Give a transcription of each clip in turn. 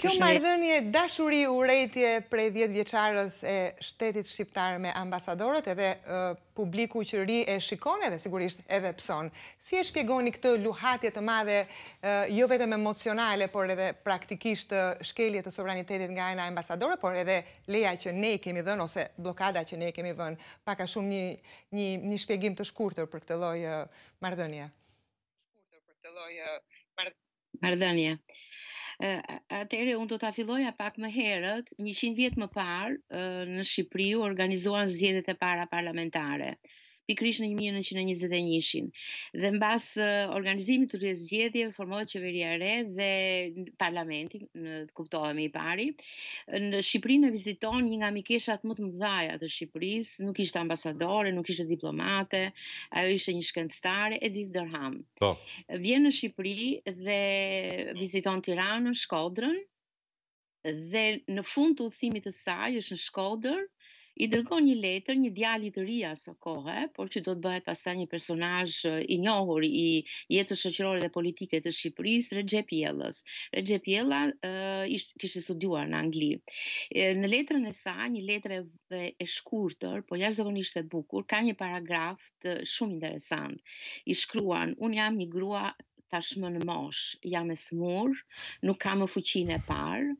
Kjo mardhënje dashuri rejtje prej djetë vjeqarës e shtetit shqiptarë me ambasadorët edhe publiku që ri e shikone dhe sigurisht edhe pëson. Si e shpjegoni këtë luhatje të madhe, jo vetëm emocionale, por edhe praktikisht shkelje të sovranitetit nga ena ambasadorët, por edhe leja që ne kemi dhënë ose blokada që ne kemi dhënë, paka shumë një shpjegim të shkurtër për këtë lojë mardhënje. Shkurtër për këtë lojë mardhënje. Mardhënje atëherë unë do ta filloja pak më herët 100 vjet më parë në Shqipëri u organizuan zgjedhjet e para parlamentare pikrisht në 1921-shin. Dhe në basë organizimit të rrës gjedje, formohet qeveria re dhe parlamenti, në të kuptohemi i pari. Në Shqipëri në viziton një nga mikeshat më të më dhaja të Shqipëris, nuk ishte ambasadore, nuk ishte diplomate, ajo ishte një shkencëtare, Edith Dërham. Po. Vjen në Shqipëri dhe viziton Tiranë në Shkodrën, dhe në fund të uthimit të saj është në Shkodrë, i dërgon një letër, një djali të ri asaj kohë, por që do të bëhet pastaj një personazh eh, i njohur i jetës shoqërore dhe politike të Shqipërisë, Recep Yellës. Recep Yella uh, eh, ishte kishte studiuar në Angli. E, në letrën e sa, një letër e shkurtër, por jashtëzakonisht e bukur, ka një paragraf shumë interesant. I shkruan: "Un jam një grua tashmë në mosh, jam e smur, nuk kam më fuqin e parë,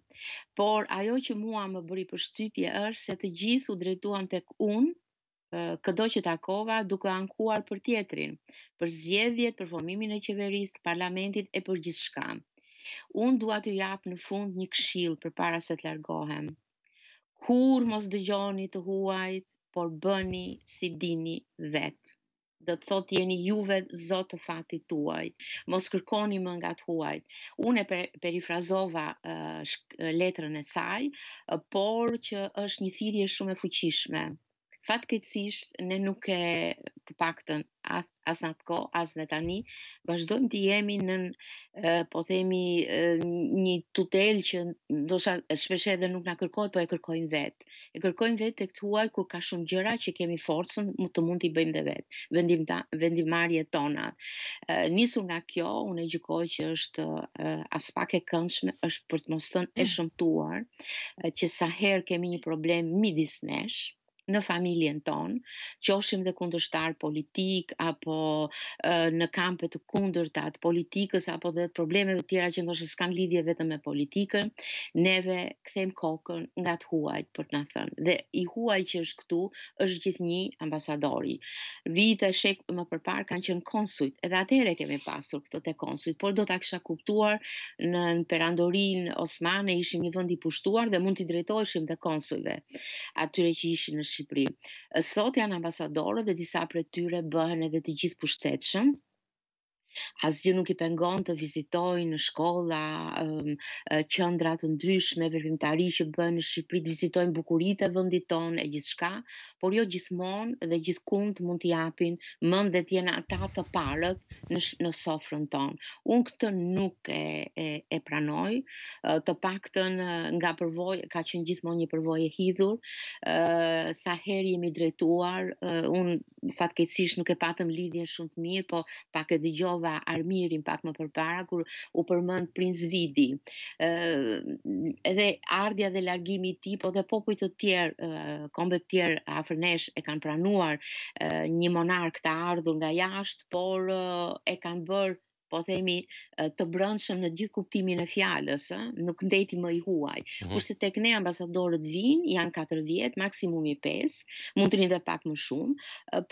por ajo që mua më bëri për shtypje është se të gjithë u drejtuan tek unë, këdo që takova duke ankuar për tjetrin, për zjedhjet, për formimin e qeverist, parlamentit e për gjithë shka. Unë dua të japë në fund një këshil për para se të largohem. Kur mos dëgjoni të huajt, por bëni si dini vetë do të thotë jeni juve, zotë të fatit tuaj. Mos kërkoni më nga të huajt. Unë e perifrazova letrën e saj, por që është një thirrje shumë e fuqishme. Fatkeqësisht ne nuk e të paktën as as nat ko as ne tani vazhdojmë të jemi në po themi një tutel që ndoshta shpesh edhe nuk na kërkohet, po e kërkojmë vet. E kërkojmë vet tek tuaj kur ka shumë gjëra që kemi forcën më të mund t'i bëjmë dhe vet. Vendim vendimarrje tona. Nisur nga kjo, unë gjykoj që është as pak e këndshme është për të mos thënë e mm. shëmtuar që sa herë kemi një problem midis nesh, në familjen tonë, qoshim dhe kundështar politik apo në kampe të kundërta të politikës apo dhe të problemeve të tjera që ndoshta s'kan lidhje vetëm me politikën, neve kthejmë kokën nga të huaj për të në thënë. Dhe i huaj që është këtu është gjithnjë ambasadori. Vite shek më përparë, kanë qenë konsujt, edhe atere kemi pasur këto te konsujt, por do ta kisha kuptuar në, në perandorin osmane ishim një vend i pushtuar dhe mund të drejtoheshim te konsujve, atyre që ishin në Shqipëri. Sot janë ambasadorët dhe disa prej tyre bëhen edhe të gjithë pushtetshëm, Asgjë nuk i pengon të vizitojnë në shkolla, um, qendra të ndryshme veprimtari që bëhen në Shqipëri, të vizitojnë bukuritë e vendit tonë e gjithçka, por jo gjithmonë dhe gjithkund mund t'i japin mend dhe të jenë ata të parët në në sofrën tonë. Unë këtë nuk e e, e pranoj, të paktën nga përvojë ka qenë gjithmonë një përvojë e hidhur, uh, sa herë jemi drejtuar, uh, unë fatkeqësisht nuk e patëm lidhjen shumë të mirë, po pak e dëgjoj shikova Armirin pak më përpara kur u përmend Prince Vidi. ë edhe ardha dhe largimi i tij, po dhe popujt të tjerë, kombe të tjerë afër nesh e kanë pranuar një monark të ardhur nga jashtë, por e kanë bërë po themi të brëndshëm në gjithë kuptimin e fjalës, ë, nuk ndeti më i huaj. Mhm. Kurse mm -hmm. tek ne ambasadorët vinë, janë 40, maksimumi 5, mund të rinë dhe pak më shumë,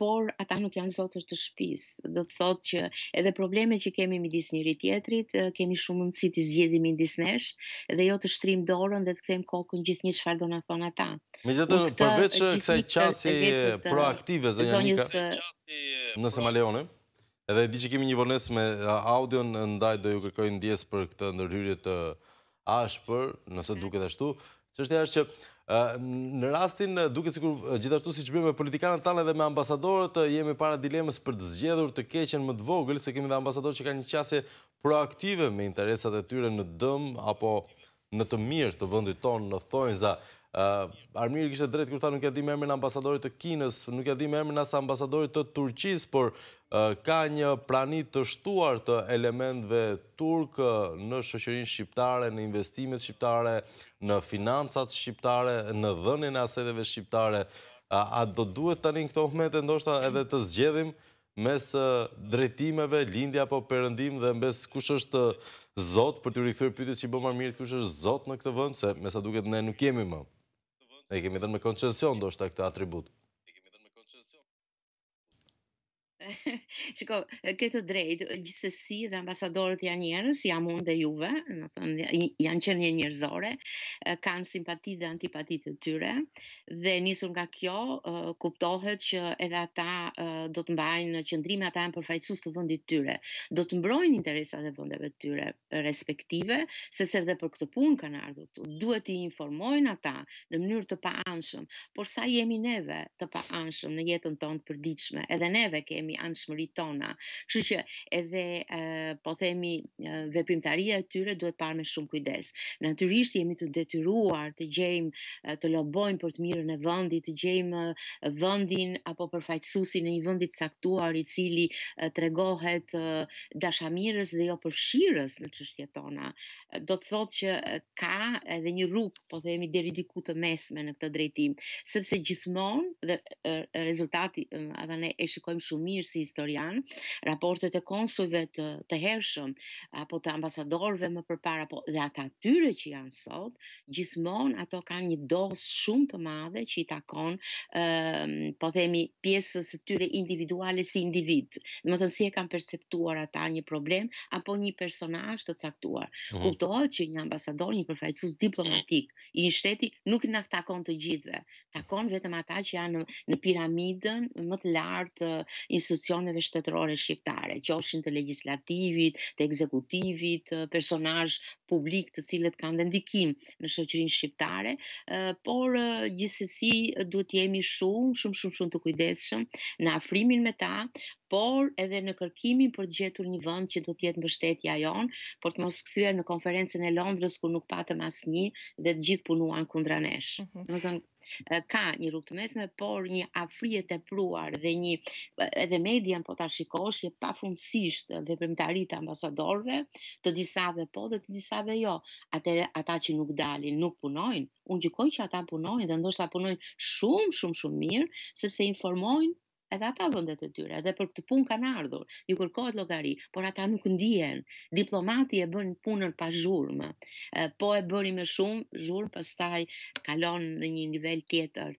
por ata nuk janë zotë të shtëpisë. Do të thotë që edhe problemet që kemi midis njëri tjetrit, kemi shumë mundësi të zgjidhim midis nesh dhe jo të shtrim dorën dhe të kthejmë kokën gjithnjë çfarë do na thonë ata. Megjithatë, përveç kësaj qasje proaktive zonjës Nëse ma leonë, Edhe di që kemi një vones me audion, ndaj do ju kërkojnë ndjes për këtë ndërhyrje të ashpër, nëse mhm. duke ashtu. shtu. Që është e ashtë që në rastin duke cikur gjithashtu si që bërë me politikanët tanë edhe me ambasadorët, jemi para dilemës për të zgjedhur të keqen më të vogël, se kemi dhe ambasadorë që ka një qasje proaktive me interesat e tyre në dëmë, apo në të mirë të vëndit tonë në thojnë za Armiri kështë e drejtë kërta nuk e di me emrin ambasadorit të Kines, nuk e di me emrin asë ambasadorit të Turqis, por ka një pranit të shtuar të elementve turkë në shëshërin shqiptare, në investimet shqiptare, në financat shqiptare, në dhënin aseteve shqiptare. A do duhet të një këto mëte ndoshta edhe të zgjedhim mes drejtimeve, lindja po përëndim dhe mbes kush është zot për të rikëthyrë pytis që i bëmë armirit kush është zot në këtë vënd, se mesa duket ne nuk jemi më. E kemi dhe me koncension do shta këtë atribut. Shiko, këtë drejtë, gjithsesi dhe ambasadorët janë njerëz, jam unë dhe juve, më thënë, janë qenë një njerëzore, kanë simpati dhe antipati të tyre, dhe njësur nga kjo, kuptohet që edhe ata do të mbajnë në qendrim ata e përfajtësus të vëndit tyre, do të mbrojnë interesat e vëndeve tyre respektive, sepse dhe për këtë punë kanë ardhur këtu. duhet i informojnë ata në mënyrë të pa anshëm, por sa jemi neve të pa anshëm në jetën tonë përditshme, edhe neve kemi anshmërit tona. Kështu që edhe po themi veprimtaria e tyre duhet parë me shumë kujdes. Natyrisht jemi të detyruar të gjejmë të lobojmë për të mirën e vendit, të gjejmë vendin apo përfaqësuesin në një vend të caktuar i cili tregohet dashamirës dhe jo përfshirës në çështjet tona. Do të thotë që ka edhe një rrugë, po themi deri diku të mesme në këtë drejtim, sepse gjithmonë dhe rezultati, edhe ne e shikojmë shumë mirë si historian, raportet e konsulve të, të hershëm, apo të ambasadorve më përpara, po dhe ata tyre që janë sot, gjithmonë ato kanë një dos shumë të madhe që i takon, um, po themi, pjesës të tyre individuale si individ. Në më thënë si e kanë perceptuar ata një problem, apo një personaj të caktuar. Mm -hmm. Kuptohet që një ambasador, një përfajtësus diplomatik, i një shteti nuk në takon të gjithve, takon vetëm ata që janë në, në piramidën më të lartë uh, institucioneve shtetërore shqiptare, qofshin të legislativit, të ekzekutivit, personazh publik të cilët kanë dhe ndikim në shoqërinë shqiptare, eh, por eh, gjithsesi eh, duhet jemi shumë, shumë, shumë, shumë të kujdesshëm në afrimin me ta, por edhe në kërkimin për të gjetur një vend që do të jetë mbështetja jonë, por të mos kthyer në konferencën e Londrës ku nuk patëm asnjë dhe të gjithë punuan kundra nesh. Mm -hmm. të thonë ka një rrugë të mesme, por një afri e tepruar dhe një edhe median po ta shikosh je pafundësisht veprimtari ambasadorëve, të disave po dhe të disave jo. Atëre ata që nuk dalin, nuk punojnë. Unë gjykoj që ata punojnë dhe ndoshta punojnë shumë shumë shumë mirë, sepse informojnë edhe ata vendet e tyre, edhe për këtë punë kanë ardhur, ju kërkohet llogari, por ata nuk ndihen. Diplomati e bën punën pa zhurmë. Po e bëri më shumë zhurmë, pastaj kalon në një nivel tjetër